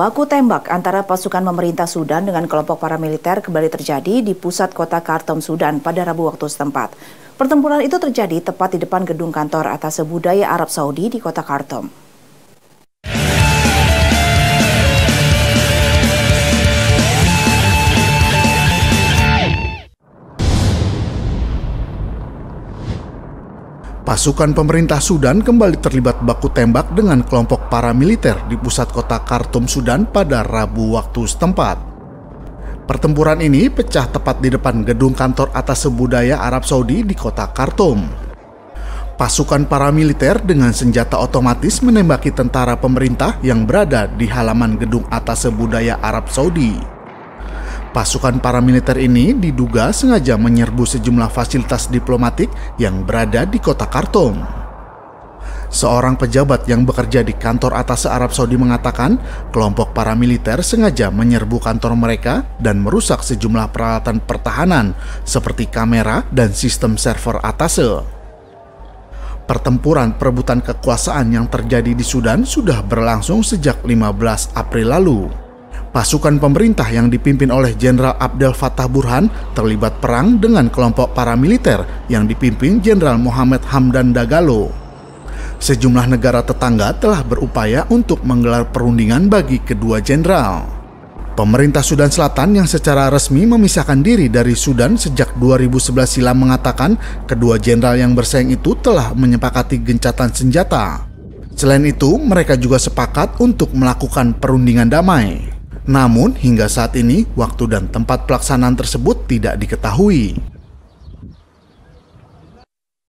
Baku tembak antara pasukan pemerintah Sudan dengan kelompok paramiliter kembali terjadi di pusat kota Khartoum, Sudan pada Rabu waktu setempat. Pertempuran itu terjadi tepat di depan gedung kantor atas budaya Arab Saudi di kota Khartoum. Pasukan pemerintah Sudan kembali terlibat baku tembak dengan kelompok paramiliter di pusat kota Khartoum, Sudan pada Rabu waktu setempat. Pertempuran ini pecah tepat di depan gedung kantor atas sebudaya Arab Saudi di kota Khartoum. Pasukan paramiliter dengan senjata otomatis menembaki tentara pemerintah yang berada di halaman gedung atas sebudaya Arab Saudi. Pasukan paramiliter ini diduga sengaja menyerbu sejumlah fasilitas diplomatik yang berada di kota Khartoum. Seorang pejabat yang bekerja di kantor atas Arab Saudi mengatakan, kelompok paramiliter sengaja menyerbu kantor mereka dan merusak sejumlah peralatan pertahanan seperti kamera dan sistem server atase. Pertempuran perebutan kekuasaan yang terjadi di Sudan sudah berlangsung sejak 15 April lalu pasukan pemerintah yang dipimpin oleh Jenderal Abdel Fattah Burhan terlibat perang dengan kelompok paramiliter yang dipimpin Jenderal Muhammad Hamdan Dagalo. Sejumlah negara tetangga telah berupaya untuk menggelar perundingan bagi kedua jenderal. Pemerintah Sudan Selatan yang secara resmi memisahkan diri dari Sudan sejak 2011 silam mengatakan kedua jenderal yang bersaing itu telah menyepakati gencatan senjata. Selain itu, mereka juga sepakat untuk melakukan perundingan damai. Namun hingga saat ini waktu dan tempat pelaksanaan tersebut tidak diketahui.